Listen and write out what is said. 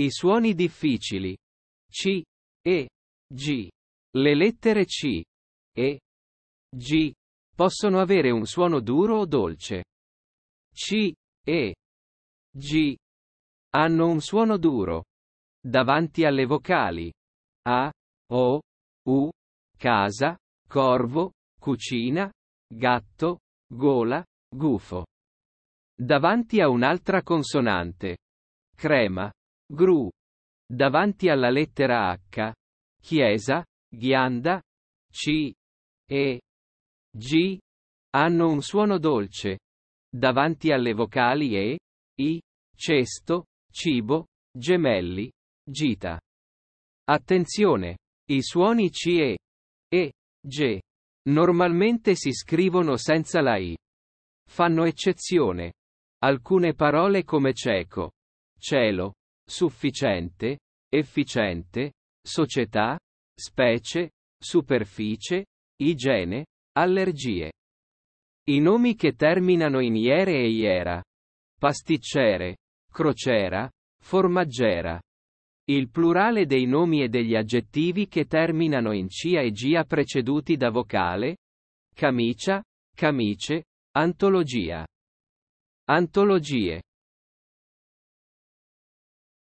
I suoni difficili. C, E, G. Le lettere C, E, G possono avere un suono duro o dolce. C, E, G hanno un suono duro davanti alle vocali A, O, U, casa, corvo, cucina, gatto, gola, gufo. Davanti a un'altra consonante. Crema. Gru. Davanti alla lettera H. Chiesa, ghianda, C e G hanno un suono dolce. Davanti alle vocali E, I, cesto, cibo, gemelli, gita. Attenzione! I suoni C e E, G normalmente si scrivono senza la I. Fanno eccezione. Alcune parole come cieco, cielo, sufficiente, efficiente, società, specie, superficie, igiene, allergie. I nomi che terminano in iere e iera. Pasticcere, crociera, formaggera. Il plurale dei nomi e degli aggettivi che terminano in cia e gia preceduti da vocale. Camicia, camice, antologia. Antologie.